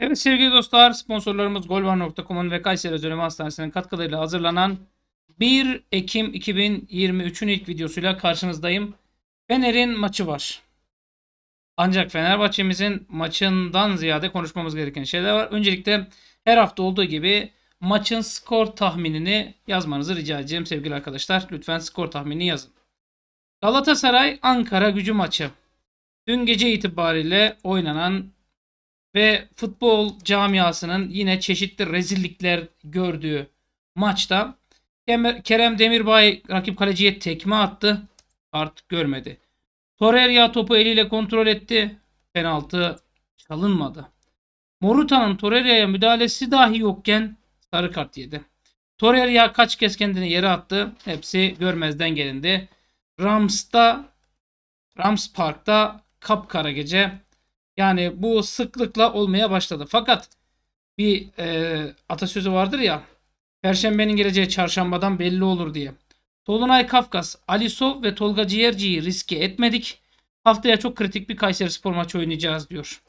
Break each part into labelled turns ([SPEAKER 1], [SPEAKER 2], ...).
[SPEAKER 1] Evet sevgili dostlar sponsorlarımız golvar.com'un ve Kayseri Özel Hastanesi'nin katkılarıyla hazırlanan 1 Ekim 2023'ün ilk videosuyla karşınızdayım. Fener'in maçı var. Ancak Fenerbahçe'mizin maçından ziyade konuşmamız gereken şeyler var. Öncelikle her hafta olduğu gibi maçın skor tahminini yazmanızı rica edeceğim sevgili arkadaşlar. Lütfen skor tahmini yazın. Galatasaray Ankara gücü maçı. Dün gece itibariyle oynanan ve futbol camiasının yine çeşitli rezillikler gördüğü maçta Kerem Demirbay rakip kaleciye tekme attı. Artık görmedi. Torreira topu eliyle kontrol etti. Penaltı çalınmadı. Moruta'nın Torreira'ya müdahalesi dahi yokken sarı kart yedi. Torreira kaç kez kendini yere attı. Hepsi görmezden gelindi. Rams'ta Rams Park'ta kapkara gece yani bu sıklıkla olmaya başladı. Fakat bir e, atasözü vardır ya. Perşembenin geleceği çarşambadan belli olur diye. Dolunay Kafkas, Alisov ve Tolga Ciğerci'yi riske etmedik. Haftaya çok kritik bir Kayseri Spor maçı oynayacağız diyor.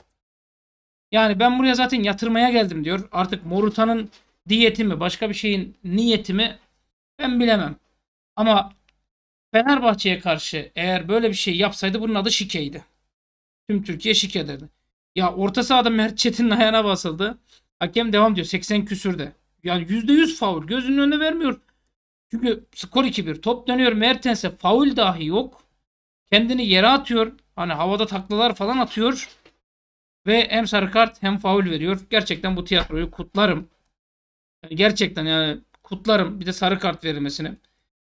[SPEAKER 1] Yani ben buraya zaten yatırmaya geldim diyor. Artık Morutan'ın diyeti mi başka bir şeyin niyeti mi ben bilemem. Ama Fenerbahçe'ye karşı eğer böyle bir şey yapsaydı bunun adı şikeydi. Tüm Türkiye şikayet etti. Ya orta sahada Mert Çetin'in ayağına basıldı. Hakem devam diyor 80 küsürde. Yani %100 faul. Gözünün önüne vermiyor. Çünkü skor 2-1. Top dönüyor Mertens'e. Faul dahi yok. Kendini yere atıyor. Hani havada taklalar falan atıyor. Ve hem sarı kart hem faul veriyor. Gerçekten bu tiyatroyu kutlarım. Yani gerçekten yani kutlarım. Bir de sarı kart verilmesini.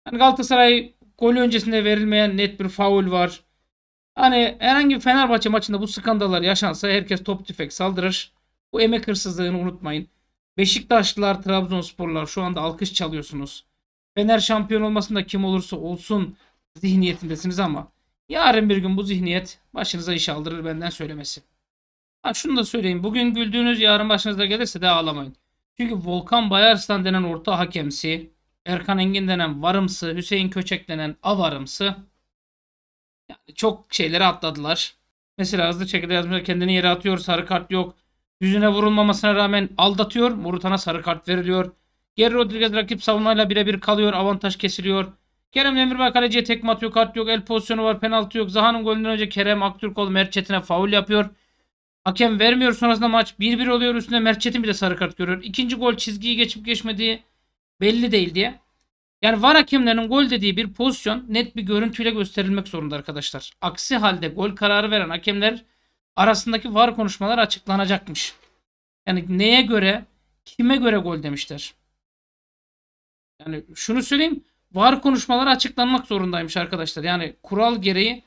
[SPEAKER 1] Yani Galatasaray golü öncesinde verilmeyen net bir faul var. Hani herhangi bir Fenerbahçe maçında bu skandallar yaşansa herkes top tüfek saldırır. Bu emek hırsızlığını unutmayın. Beşiktaşlılar, Trabzonsporlar şu anda alkış çalıyorsunuz. Fener şampiyon olmasında kim olursa olsun zihniyetindesiniz ama yarın bir gün bu zihniyet başınıza iş aldırır benden söylemesi. Ha şunu da söyleyeyim. Bugün güldüğünüz yarın başınıza gelirse de ağlamayın. Çünkü Volkan Bayarslan denen orta hakemsi, Erkan Engin denen varımsı, Hüseyin Köçek denen avarımsı yani çok şeyleri atladılar. Mesela hızlı şekilde yazmışlar kendini yere atıyor. Sarı kart yok. Yüzüne vurulmamasına rağmen aldatıyor. Morutan'a sarı kart veriliyor. Geri Rodriguez rakip savunmayla birebir kalıyor. Avantaj kesiliyor. Kerem Demirbay kaleciye tekme atıyor. Kart yok. El pozisyonu var. Penaltı yok. Zaha'nın golünden önce Kerem Aktürkoğlu Merçet'ine faul yapıyor. Hakem vermiyor. Sonrasında maç 1-1 oluyor. Üstüne Merçet'in bile sarı kart görüyor. İkinci gol çizgiyi geçip geçmediği belli değil diye. Yani VAR hakemlerin gol dediği bir pozisyon net bir görüntüyle gösterilmek zorunda arkadaşlar. Aksi halde gol kararı veren hakemler arasındaki VAR konuşmalar açıklanacakmış. Yani neye göre, kime göre gol demişler. Yani şunu söyleyeyim. VAR konuşmaları açıklanmak zorundaymış arkadaşlar. Yani kural gereği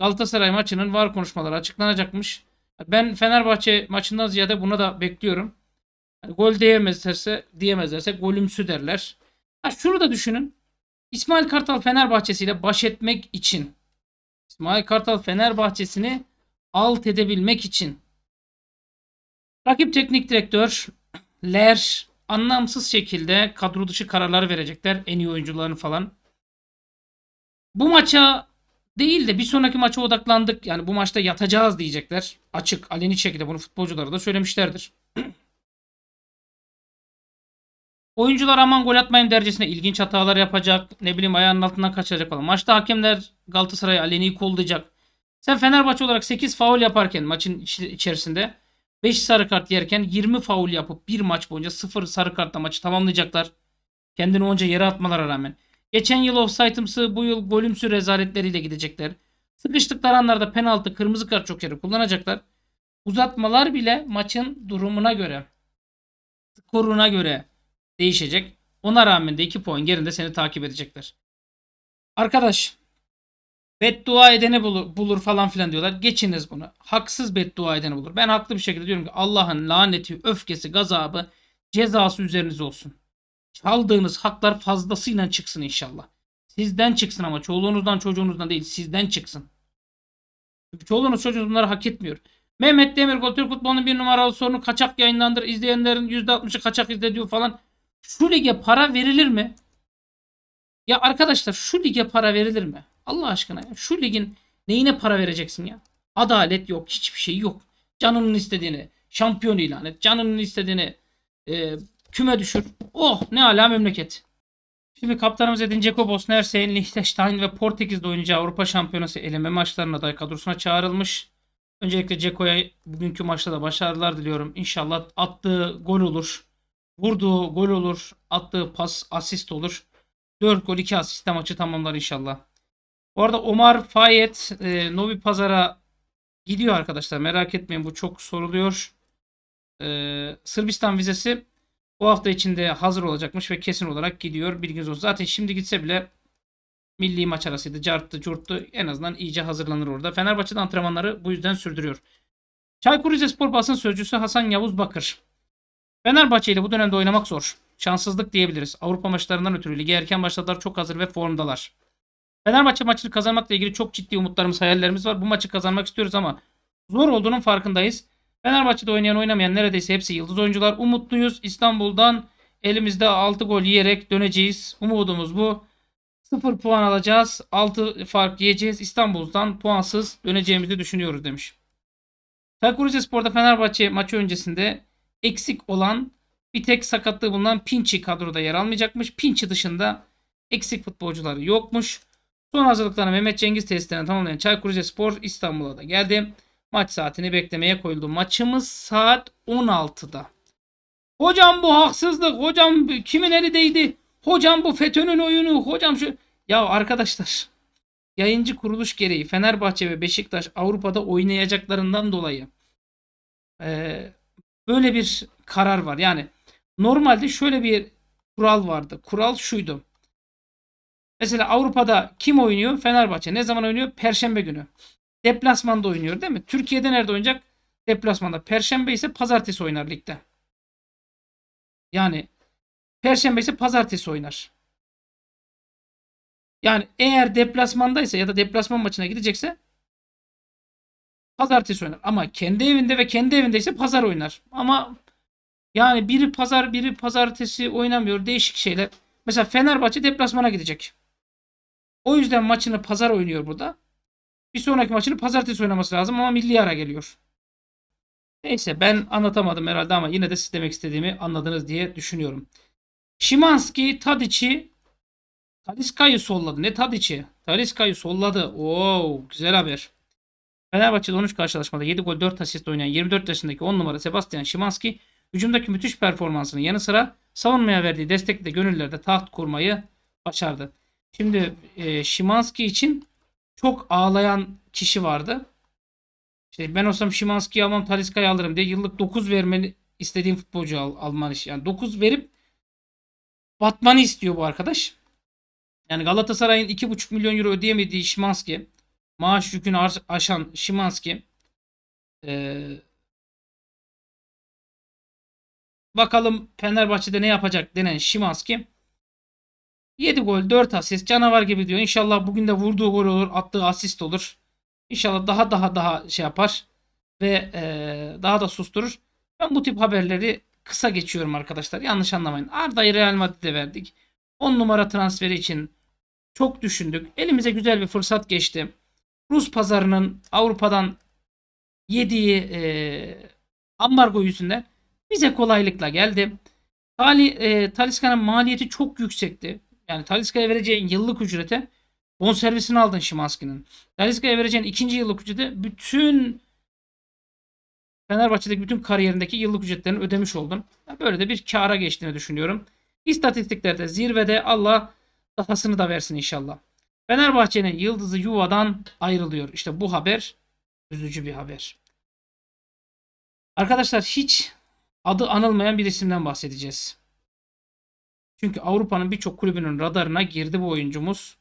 [SPEAKER 1] Galatasaray maçının VAR konuşmaları açıklanacakmış. Ben Fenerbahçe maçından ziyade buna da bekliyorum. Yani gol diyemezlerse, diyemezlerse golümsü derler. Ha şunu da düşünün. İsmail Kartal Fenerbahçesi'yle baş etmek için İsmail Kartal Fenerbahçesini alt edebilmek için rakip teknik direktör Ler anlamsız şekilde kadro dışı kararlar verecekler en iyi oyuncularını falan. Bu maça değil de bir sonraki maça odaklandık. Yani bu maçta yatacağız diyecekler. Açık, aleni şekilde bunu futbolculara da söylemişlerdir. Oyuncular aman gol atmayın derecesine ilginç hatalar yapacak. Ne bileyim ayağının altından kaçacak falan. Maçta hakemler Galatasaray'ı aleni kollayacak. Sen Fenerbahçe olarak 8 faul yaparken maçın içerisinde 5 sarı kart yerken 20 faul yapıp bir maç boyunca 0 sarı kartla maçı tamamlayacaklar. Kendini onca yere atmalara rağmen. Geçen yıl offside'ımsı bu yıl golümsü rezaletleriyle gidecekler. Sıkıştıkları anlarda penaltı, kırmızı kart çok yere kullanacaklar. Uzatmalar bile maçın durumuna göre, skoruna göre değişecek. Ona rağmen de 2 puan gerinde seni takip edecekler. Arkadaş beddua edeni bulur, bulur falan filan diyorlar. Geçiniz bunu. Haksız beddua edeni bulur. Ben haklı bir şekilde diyorum ki Allah'ın laneti, öfkesi, gazabı, cezası üzerinize olsun. Çaldığınız haklar fazlasıyla çıksın inşallah. Sizden çıksın ama çoluğunuzdan çocuğunuzdan değil sizden çıksın. Çünkü çoluğunuz çocuğunuz bunları hak etmiyor. Mehmet Demirkol Türk futbolunun bir numaralı sorunu kaçak yayınlandır. İzleyenlerin %60'ı kaçak izlediği falan. Şu lige para verilir mi? Ya arkadaşlar şu lige para verilir mi? Allah aşkına ya. Şu ligin neyine para vereceksin ya? Adalet yok. Hiçbir şey yok. Canının istediğini şampiyon ilan et. Canının istediğini e, küme düşür. Oh ne ala memleket. Şimdi kaptanımız Edin Dzeko Bosna Hersek'in Liechtenstein ve Portekiz'de oynayacağı Avrupa Şampiyonası eleme maçlarına aday kadrosuna çağrılmış. Öncelikle Ceko'ya bugünkü maçta da başarılar diliyorum. İnşallah attığı gol olur. Vurduğu gol olur. Attığı pas asist olur. 4 gol 2 asiste maçı tamamlar inşallah. Bu arada Omar Fayet e, Novi Pazar'a gidiyor arkadaşlar. Merak etmeyin bu çok soruluyor. E, Sırbistan vizesi bu hafta içinde hazır olacakmış ve kesin olarak gidiyor. Bilginiz olsun. Zaten şimdi gitse bile milli maç arasıydı. Carttı, curttu. En azından iyice hazırlanır orada. Fenerbahçe'de antrenmanları bu yüzden sürdürüyor. Çaykur Rizespor basın sözcüsü Hasan Yavuz Bakır. Fenerbahçe ile bu dönemde oynamak zor. Şanssızlık diyebiliriz. Avrupa maçlarından ötürü ligi erken başladılar. Çok hazır ve formdalar. Fenerbahçe maçını kazanmakla ilgili çok ciddi umutlarımız, hayallerimiz var. Bu maçı kazanmak istiyoruz ama zor olduğunun farkındayız. Fenerbahçe'de oynayan oynamayan neredeyse hepsi yıldız oyuncular. Umutluyuz. İstanbul'dan elimizde 6 gol yiyerek döneceğiz. Umudumuz bu. 0 puan alacağız. 6 fark yiyeceğiz. İstanbul'dan puansız döneceğimizi düşünüyoruz demiş. Çaykur Spor'da Fenerbahçe maçı öncesinde eksik olan bir tek sakatlığı bulunan Pinchi kadroda yer almayacakmış. Pinchi dışında eksik futbolcuları yokmuş. Son hazırlıklarını Mehmet Cengiz testlerini tamamlayan Çaykur Rizespor İstanbul'a da geldi. Maç saatini beklemeye koyuldu. Maçımız saat 16'da. Hocam bu haksızlık. Hocam kimin eli değdi? Hocam bu FETÖ'nün oyunu. Hocam şu... Ya arkadaşlar yayıncı kuruluş gereği Fenerbahçe ve Beşiktaş Avrupa'da oynayacaklarından dolayı e, Böyle bir karar var. Yani normalde şöyle bir kural vardı. Kural şuydu. Mesela Avrupa'da kim oynuyor? Fenerbahçe. Ne zaman oynuyor? Perşembe günü. Deplasmanda oynuyor değil mi? Türkiye'de nerede oynayacak? Deplasmanda. Perşembe ise pazartesi
[SPEAKER 2] oynar ligde. Yani perşembe ise pazartesi oynar. Yani eğer deplasmandaysa ya da deplasman maçına gidecekse
[SPEAKER 1] pazartesi oynar. Ama kendi evinde ve kendi evinde ise pazar oynar. Ama yani biri pazar biri pazartesi oynamıyor. Değişik şeyler. Mesela Fenerbahçe deplasmana gidecek. O yüzden maçını pazar oynuyor burada. Bir sonraki maçını pazartesi oynaması lazım ama milli ara geliyor. Neyse ben anlatamadım herhalde ama yine de siz demek istediğimi anladınız diye düşünüyorum. Şimanski Tadiç'i Taliska'yı solladı. Ne Tadiç'i? Taliska'yı solladı. Oo güzel haber. Fenerbahçe'de 13 karşılaşmada 7 gol 4 asist oynayan 24 yaşındaki 10 numara Sebastian Şimanski hücumdaki müthiş performansının yanı sıra savunmaya verdiği destekle de gönüllerde taht kurmayı başardı. Şimdi e, Şimanski için çok ağlayan kişi vardı. İşte ben olsam Şimanski'yi almam Taliska'yı alırım diye yıllık 9 vermeni istediğim futbolcu al, alman iş. Yani 9 verip batmanı istiyor bu arkadaş. Yani Galatasaray'ın 2,5 milyon euro ödeyemediği Şimanski maaş
[SPEAKER 2] yükünü aşan Şimanski ee, bakalım Fenerbahçe'de ne yapacak denen Şimanski
[SPEAKER 1] 7 gol 4 asist canavar gibi diyor. İnşallah bugün de vurduğu gol olur attığı asist olur. İnşallah daha daha daha şey yapar ve ee, daha da susturur. Ben bu tip haberleri kısa geçiyorum arkadaşlar. Yanlış anlamayın. Arda'yı Real Madrid'e verdik. 10 numara transferi için çok düşündük. Elimize güzel bir fırsat geçti. Rus pazarının Avrupa'dan yediği e, ambargo yüzünden bize kolaylıkla geldi. Tali, e, Taliska'nın maliyeti çok yüksekti. Yani Taliska'ya vereceğin yıllık ücrete bonservisini aldın Şimanski'nin. Taliska'ya vereceğin ikinci yıllık ücrete bütün Fenerbahçe'deki bütün kariyerindeki yıllık ücretlerini ödemiş oldun. Böyle de bir kâra geçtiğini düşünüyorum. İstatistiklerde zirvede Allah datasını da versin inşallah. Fenerbahçe'nin yıldızı yuvadan ayrılıyor. İşte bu haber üzücü bir haber. Arkadaşlar hiç adı anılmayan bir isimden bahsedeceğiz. Çünkü Avrupa'nın birçok kulübünün radarına girdi bu oyuncumuz.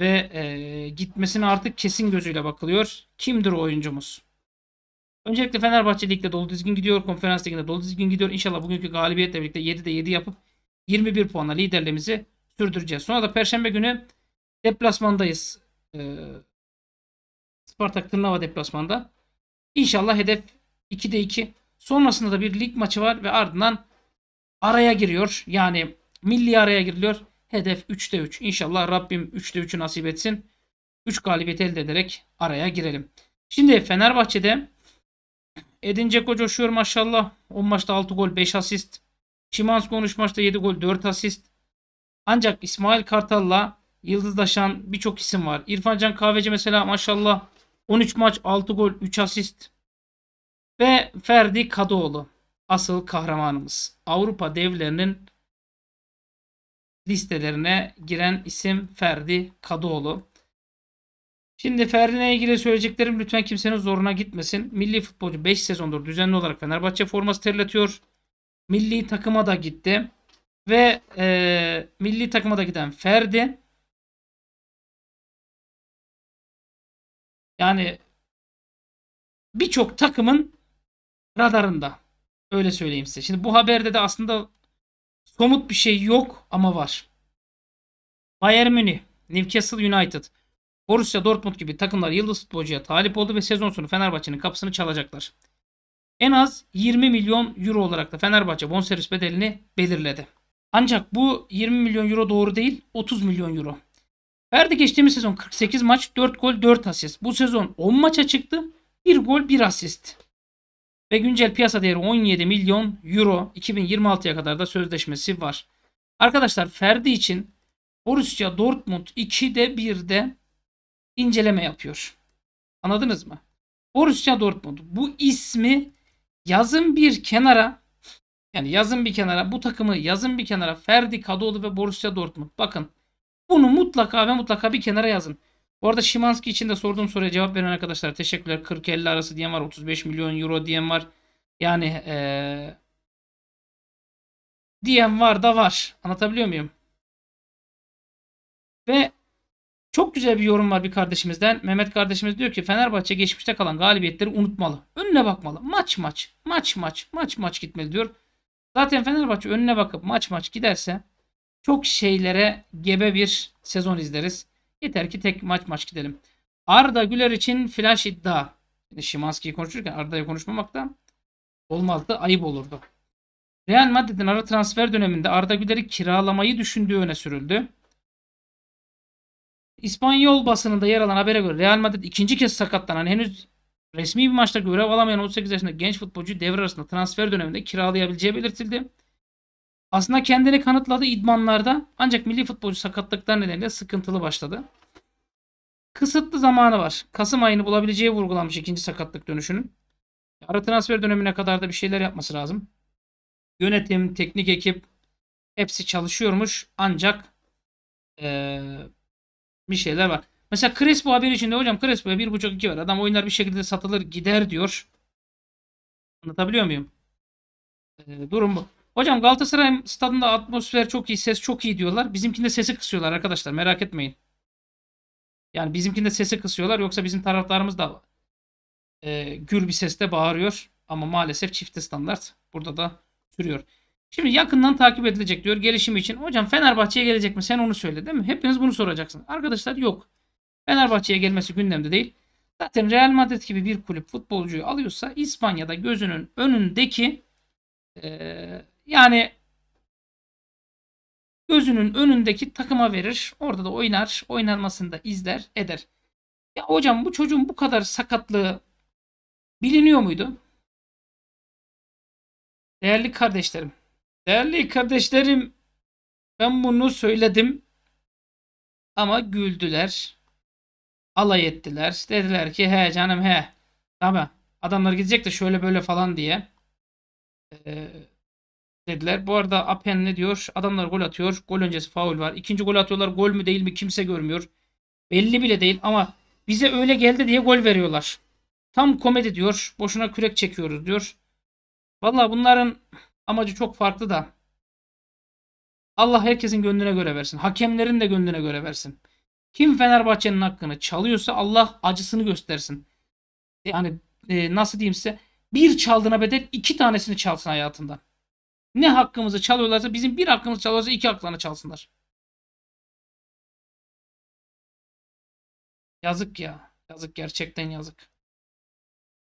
[SPEAKER 1] Ve e, gitmesine artık kesin gözüyle bakılıyor. Kimdir o oyuncumuz? Öncelikle Fenerbahçe Lig'de dolu dizgin gidiyor. Konferans Ligi'nde dolu dizgin gidiyor. İnşallah bugünkü galibiyetle birlikte 7'de 7 yapıp 21 puanla liderliğimizi sürdüreceğiz. Sonra da Perşembe günü Deplasmandayız. Ee, Spartak Tırnava deplasmanda. İnşallah hedef 2'de 2. Sonrasında da bir lig maçı var ve ardından araya giriyor. Yani milli araya giriliyor. Hedef 3'te 3. İnşallah Rabbim 3'te 3'ü nasip etsin. 3 galibiyet elde ederek araya girelim. Şimdi Fenerbahçe'de Edin Dzeko coşuyor maşallah. 10 maçta 6 gol 5 asist. Şimansko 13 maçta 7 gol 4 asist. Ancak İsmail Kartal'la yıldızlaşan birçok isim var. İrfan Can Kahveci mesela maşallah 13 maç 6 gol 3 asist. Ve Ferdi Kadıoğlu asıl kahramanımız. Avrupa devlerinin listelerine giren isim Ferdi Kadıoğlu. Şimdi Ferdi'ne ilgili söyleyeceklerim lütfen kimsenin zoruna gitmesin. Milli futbolcu 5 sezondur düzenli olarak Fenerbahçe forması
[SPEAKER 2] terletiyor. Milli takıma da gitti. Ve e, milli takıma da giden Ferdi Yani birçok takımın radarında.
[SPEAKER 1] Öyle söyleyeyim size. Şimdi bu haberde de aslında somut bir şey yok ama var. Bayern Münih, Newcastle United, Borussia Dortmund gibi takımlar yıldız futbolcuya talip oldu ve sezon sonu Fenerbahçe'nin kapısını çalacaklar. En az 20 milyon euro olarak da Fenerbahçe bonservis bedelini belirledi. Ancak bu 20 milyon euro doğru değil, 30 milyon euro. Ferdi geçtiğimiz sezon 48 maç 4 gol 4 asist. Bu sezon 10 maça çıktı. 1 gol 1 asist. Ve güncel piyasa değeri 17 milyon euro 2026'ya kadar da sözleşmesi var. Arkadaşlar Ferdi için Borussia Dortmund 2'de 1'de inceleme yapıyor. Anladınız mı? Borussia Dortmund bu ismi yazın bir kenara yani yazın bir kenara bu takımı yazın bir kenara Ferdi Kadıoğlu ve Borussia Dortmund. Bakın bunu mutlaka ve mutlaka bir kenara yazın. Bu arada Şimanski için de sorduğum soruya cevap veren arkadaşlar teşekkürler. 40-50 arası diyen var. 35 milyon euro diyen var. Yani ee,
[SPEAKER 2] diyen var da var. Anlatabiliyor muyum? Ve çok güzel bir yorum var bir kardeşimizden. Mehmet kardeşimiz
[SPEAKER 1] diyor ki Fenerbahçe geçmişte kalan galibiyetleri unutmalı. Önüne bakmalı. Maç maç, maç maç, maç maç gitmeli diyor. Zaten Fenerbahçe önüne bakıp maç maç giderse çok şeylere gebe bir sezon izleriz. Yeter ki tek maç maç gidelim. Arda Güler için flash iddia. Şimdi Şimanski'yi konuşurken Arda'yı konuşmamak da olmazdı. Ayıp olurdu. Real Madrid'in ara transfer döneminde Arda Güler'i kiralamayı düşündüğü öne sürüldü. İspanyol basınında yer alan habere göre Real Madrid ikinci kez sakatlanan henüz resmi bir maçta görev alamayan 18 yaşında genç futbolcu devre arasında transfer döneminde kiralayabileceği belirtildi. Aslında kendini kanıtladı idmanlarda ancak milli futbolcu sakatlıklar nedeniyle sıkıntılı başladı. Kısıtlı zamanı var. Kasım ayını bulabileceği vurgulanmış ikinci sakatlık dönüşünün. Ara transfer dönemine kadar da bir şeyler yapması lazım. Yönetim, teknik ekip hepsi çalışıyormuş ancak ee, bir şeyler var. Mesela Crespo haberi içinde hocam Crespo'ya 1.5-2 var. Adam oyunlar bir şekilde satılır gider diyor. Anlatabiliyor muyum? E, durum bu. Hocam Galatasaray stadında atmosfer çok iyi, ses çok iyi diyorlar. Bizimkinde sesi kısıyorlar arkadaşlar merak etmeyin. Yani bizimkinde sesi kısıyorlar yoksa bizim taraftarımız da e, gür bir sesle bağırıyor. Ama maalesef çifte standart burada da sürüyor. Şimdi yakından takip edilecek diyor gelişimi için. Hocam Fenerbahçe'ye gelecek mi? Sen onu söyle değil mi? Hepiniz bunu soracaksınız. Arkadaşlar yok. Fenerbahçe'ye gelmesi gündemde değil. Zaten Real Madrid gibi bir kulüp futbolcuyu alıyorsa İspanya'da gözünün önündeki e, yani gözünün önündeki takıma verir. Orada da oynar. Oynanmasını da izler eder. Ya hocam bu çocuğun
[SPEAKER 2] bu kadar sakatlığı biliniyor muydu? Değerli kardeşlerim. Değerli kardeşlerim ben bunu söyledim
[SPEAKER 1] ama güldüler. Alay ettiler. Dediler ki he canım he. Tamam. Adamlar gidecek de şöyle böyle falan diye. Ee, dediler. Bu arada Apen ne diyor? Adamlar gol atıyor. Gol öncesi faul var. İkinci gol atıyorlar. Gol mü değil mi kimse görmüyor. Belli bile değil ama bize öyle geldi diye gol veriyorlar. Tam komedi diyor. Boşuna kürek çekiyoruz diyor. Valla bunların amacı çok farklı da. Allah herkesin gönlüne göre versin. Hakemlerin de gönlüne göre versin. Kim Fenerbahçe'nin hakkını çalıyorsa Allah acısını göstersin. Yani e, nasıl diyeyim size bir çaldığına bedel iki tanesini çalsın
[SPEAKER 2] hayatından. Ne hakkımızı çalıyorlarsa bizim bir hakkımızı çalıyorsa iki haklarını çalsınlar. Yazık ya. Yazık gerçekten yazık.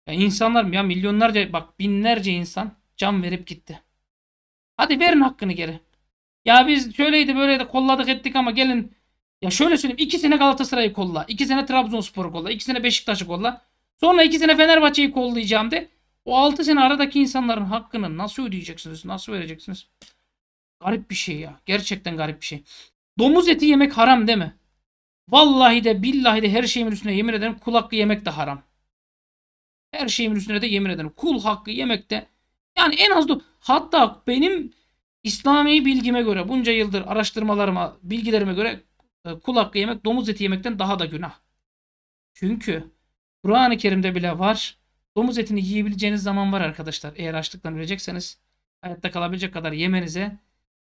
[SPEAKER 2] Ya insanlar ya milyonlarca bak binlerce insan
[SPEAKER 1] can verip gitti. Hadi verin hakkını geri. Ya biz şöyleydi böyleydi kolladık ettik ama gelin ya şöyle söyleyeyim. iki sene Galatasaray'ı kolla. iki sene Trabzonspor'u kolla. iki sene Beşiktaş'ı kolla. Sonra iki sene Fenerbahçe'yi kollayacağım de. O 6 sene aradaki insanların hakkını nasıl ödeyeceksiniz? Nasıl vereceksiniz? Garip bir şey ya. Gerçekten garip bir şey. Domuz eti yemek haram değil mi? Vallahi de billahi de her şeyimin üstüne yemin ederim kul hakkı yemek de haram. Her şeyimin üstüne de yemin ederim. Kul hakkı yemek de yani en az da hatta benim İslami bilgime göre bunca yıldır araştırmalarıma bilgilerime göre e, kul hakkı yemek domuz eti yemekten daha da günah. Çünkü Kur'an-ı Kerim'de bile var. Domuz etini yiyebileceğiniz zaman var arkadaşlar. Eğer açlıktan ölecekseniz hayatta kalabilecek kadar yemenize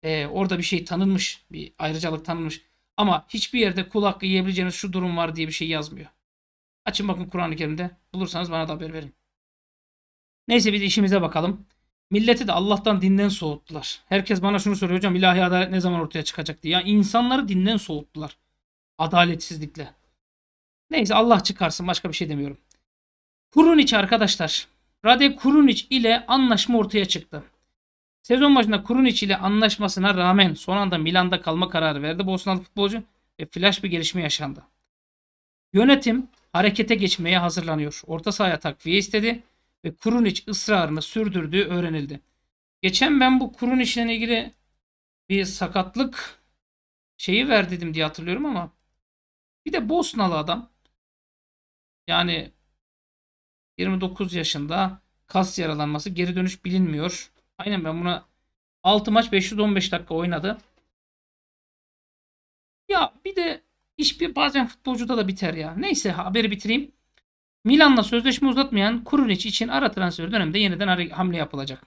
[SPEAKER 1] e, orada bir şey tanınmış. Bir ayrıcalık tanınmış. Ama hiçbir yerde kul hakkı yiyebileceğiniz şu durum var diye bir şey yazmıyor. Açın bakın Kur'an-ı Kerim'de. Bulursanız bana da haber verin. Neyse biz işimize bakalım. Milleti de Allah'tan dinden soğuttular. Herkes bana şunu soruyor hocam ilahi adalet ne zaman ortaya çıkacak diye. Ya yani insanları dinden soğuttular. Adaletsizlikle. Neyse Allah çıkarsın başka bir şey demiyorum. Kurunic arkadaşlar. Rade Kurunic ile anlaşma ortaya çıktı. Sezon başında Kurunic ile anlaşmasına rağmen son anda Milan'da kalma kararı verdi Bosnalı futbolcu ve flash bir gelişme yaşandı. Yönetim harekete geçmeye hazırlanıyor. Orta sahaya takviye istedi ve Kurunic ısrarını sürdürdüğü öğrenildi. Geçen ben bu Kurunic ile ilgili bir sakatlık şeyi ver dedim diye hatırlıyorum ama bir de Bosnalı adam yani 29 yaşında kas yaralanması geri dönüş bilinmiyor. Aynen ben buna 6 maç 515 dakika oynadı. Ya bir de iş bir bazen futbolcuda da biter ya. Neyse haberi bitireyim. Milan'la sözleşme uzatmayan Kurunic için ara transfer döneminde yeniden hamle yapılacak.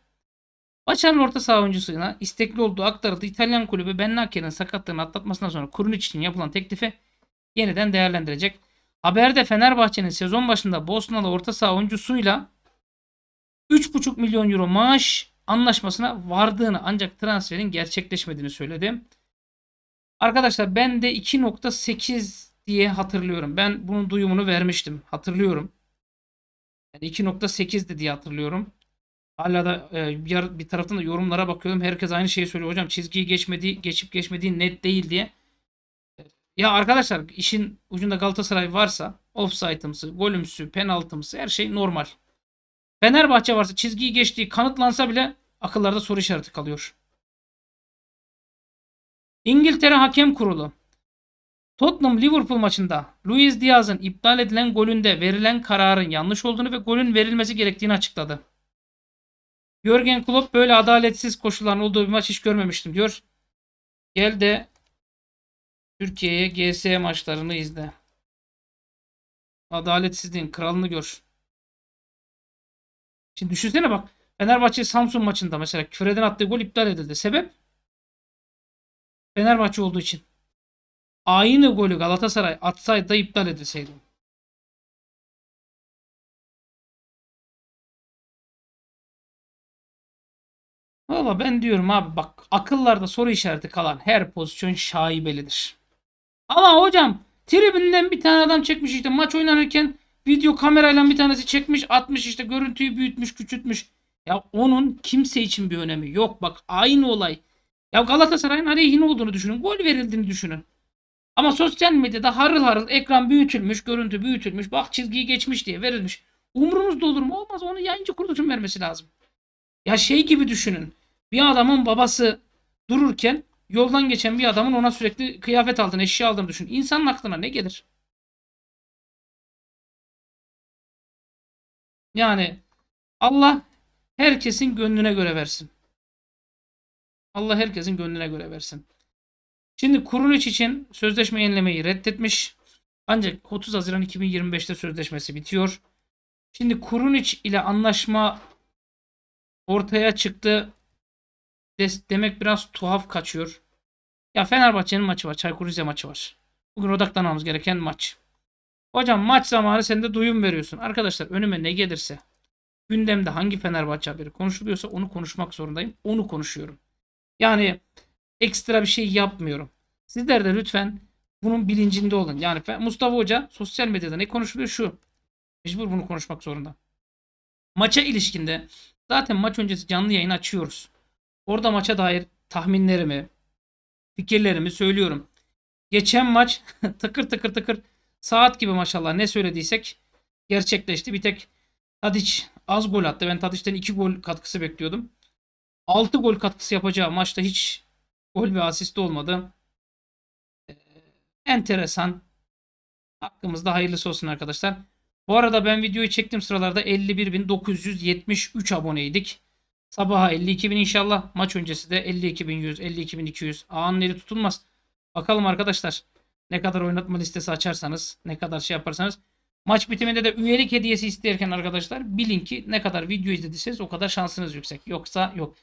[SPEAKER 1] Başarın orta saha oyuncusuna istekli olduğu aktarıldı. İtalyan kulübü Bennaker'in sakatlığını atlatmasından sonra Kurunic için yapılan teklifi yeniden değerlendirecek. Haberde Fenerbahçe'nin sezon başında Bosnalı orta saha oyuncusuyla 3,5 milyon euro maaş anlaşmasına vardığını ancak transferin gerçekleşmediğini söyledi. Arkadaşlar ben de 2.8 diye hatırlıyorum. Ben bunun duyumunu vermiştim. Hatırlıyorum. Yani 2.8'di diye hatırlıyorum. Hala da e, bir taraftan da yorumlara bakıyorum. Herkes aynı şeyi söylüyor. Hocam çizgiyi geçmedi, geçip geçmediği net değil diye. Ya arkadaşlar işin ucunda Galatasaray varsa offside'ımsı, golümsü, penaltımsı her şey normal. Fenerbahçe varsa çizgiyi geçtiği kanıtlansa bile akıllarda soru işareti kalıyor. İngiltere Hakem Kurulu Tottenham Liverpool maçında Luis Diaz'ın iptal edilen golünde verilen kararın yanlış olduğunu ve golün verilmesi gerektiğini açıkladı. Jürgen Klopp böyle adaletsiz koşulların olduğu bir maç hiç görmemiştim diyor. Gel de
[SPEAKER 2] Türkiye'ye GS maçlarını izle. Adaletsizliğin kralını gör. Şimdi düşünsene bak. Fenerbahçe Samsun
[SPEAKER 1] maçında mesela küreden attığı gol iptal edildi. Sebep? Fenerbahçe olduğu için.
[SPEAKER 2] Aynı golü Galatasaray atsaydı da iptal edilseydi. Valla ben diyorum abi bak akıllarda soru işareti kalan her pozisyon şaibelidir.
[SPEAKER 1] Ama hocam tribünden bir tane adam çekmiş işte maç oynanırken video kamerayla bir tanesi çekmiş atmış işte görüntüyü büyütmüş küçültmüş. Ya onun kimse için bir önemi yok. Bak aynı olay. Ya Galatasaray'ın aleyhine olduğunu düşünün. Gol verildiğini düşünün. Ama sosyal medyada harıl harıl ekran büyütülmüş, görüntü büyütülmüş, bak çizgiyi geçmiş diye verilmiş. Umrunuzda olur mu? Olmaz. Onu yayıncı kuruluşun vermesi lazım. Ya şey gibi düşünün. Bir adamın babası dururken Yoldan geçen bir adamın ona sürekli
[SPEAKER 2] kıyafet aldığını, eşya aldığını düşün. İnsanın aklına ne gelir? Yani Allah herkesin gönlüne göre versin. Allah herkesin gönlüne göre versin. Şimdi
[SPEAKER 1] Kurunic için sözleşme yenilemeyi reddetmiş. Ancak 30 Haziran 2025'te sözleşmesi bitiyor. Şimdi Kurunic ile anlaşma ortaya çıktı. Des demek biraz tuhaf kaçıyor. Ya Fenerbahçe'nin maçı var. Çaykur Rize maçı var. Bugün odaklanmamız gereken maç. Hocam maç zamanı sen de duyum veriyorsun. Arkadaşlar önüme ne gelirse gündemde hangi Fenerbahçe haberi konuşuluyorsa onu konuşmak zorundayım. Onu konuşuyorum. Yani ekstra bir şey yapmıyorum. Sizler de lütfen bunun bilincinde olun. Yani Mustafa Hoca sosyal medyada ne konuşuluyor şu. Mecbur bunu konuşmak zorunda. Maça ilişkinde zaten maç öncesi canlı yayın açıyoruz. Orada maça dair tahminlerimi, fikirlerimi söylüyorum. Geçen maç tıkır tıkır tıkır saat gibi maşallah ne söylediysek gerçekleşti. Bir tek Tadic az gol attı. Ben Tadic'ten 2 gol katkısı bekliyordum. 6 gol katkısı yapacağı maçta hiç gol ve asist olmadı. Ee, enteresan. Hakkımızda hayırlısı olsun arkadaşlar. Bu arada ben videoyu çektim sıralarda 51.973 aboneydik. Sabaha 52.000 inşallah. Maç öncesi de 52.100, 52.200. Ağanın eli tutulmaz. Bakalım arkadaşlar. Ne kadar oynatma listesi açarsanız, ne kadar şey yaparsanız. Maç bitiminde de üyelik hediyesi isterken arkadaşlar bilin ki ne kadar video izlediyseniz o kadar şansınız yüksek. Yoksa yok.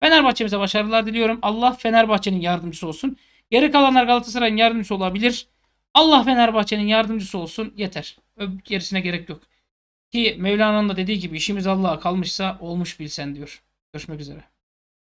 [SPEAKER 1] Fenerbahçe'mize başarılar diliyorum. Allah Fenerbahçe'nin yardımcısı olsun. Geri kalanlar Galatasaray'ın yardımcısı olabilir. Allah Fenerbahçe'nin yardımcısı olsun yeter. Öb gerisine gerek
[SPEAKER 2] yok. Ki Mevlana'nın da dediği gibi işimiz Allah'a kalmışsa olmuş bilsen diyor. Görüşmek üzere.